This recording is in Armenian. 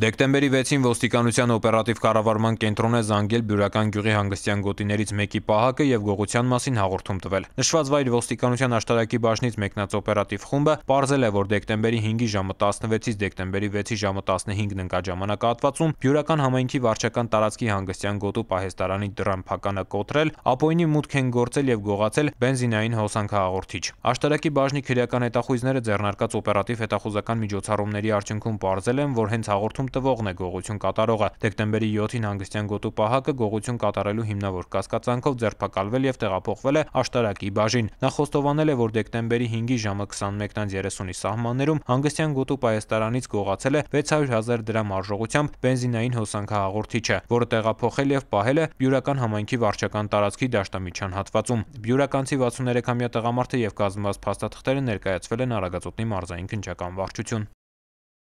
Դեկտեմբերի 6-ին ոստիկանության օպերատիվ կառավարման կենտրոնը զանգել Բյուրական գյուղի հանգստյան գոտիներից մեկի պահակը եւ գողության մասին հաղորդում տվել։ Նշված վայր ոստիկանության աշտարակի բաժնից մեկնած օպերատիվ խումբը ողջել է, որ դեկտեմբերի 5-ի ժամը 16-ից դեկտեմբերի 6-ի ժամը 15-ն ընկա ժամանակահատվածում Բյուրական համայնքի վարչական տարածքի հանգստյան գոտու պահեստարանի դրամ փականը կոտրել, ապօինի մուտք են գործել եւ գողացել բենզինային հոսանքահաղորդիչ։ Աշտարակի բաժնի քրեական հետախույզները ձեռնարկած օպերատիվ հետախուզական միջոցառումների արդյունքում ողջել են, որ հենց հաղորդում որոշում տվողն է գողություն կատարողը։ Դեկտեմբերի 7-ին հանգստյան գոտու պահակը գողություն կատարելու հիմնավոր կասկածանքով ձերբակալվել եւ տեղափոխվել է աշտարակի բաժին։ Նա խոստովանել է, որ դեկտեմբերի 5-ի ժամը 21:30-ի սահմաններում հանգստյան գոտու պայեստարանից գողացել է 600 000 դրամ արժողությամբ բենզինային հոսանքահաղորդիչը, որը տեղափոխել եւ պահել է Բյուրական համայնքի վարչական տարածքի դաշտամիջյան հատվածում։ Բյուրականցի 63-ամյա տղամարդը եւ կազմված փաստաթղթերը ներկայացվել են Արագածոտնի մարզային քննչական վարչություն։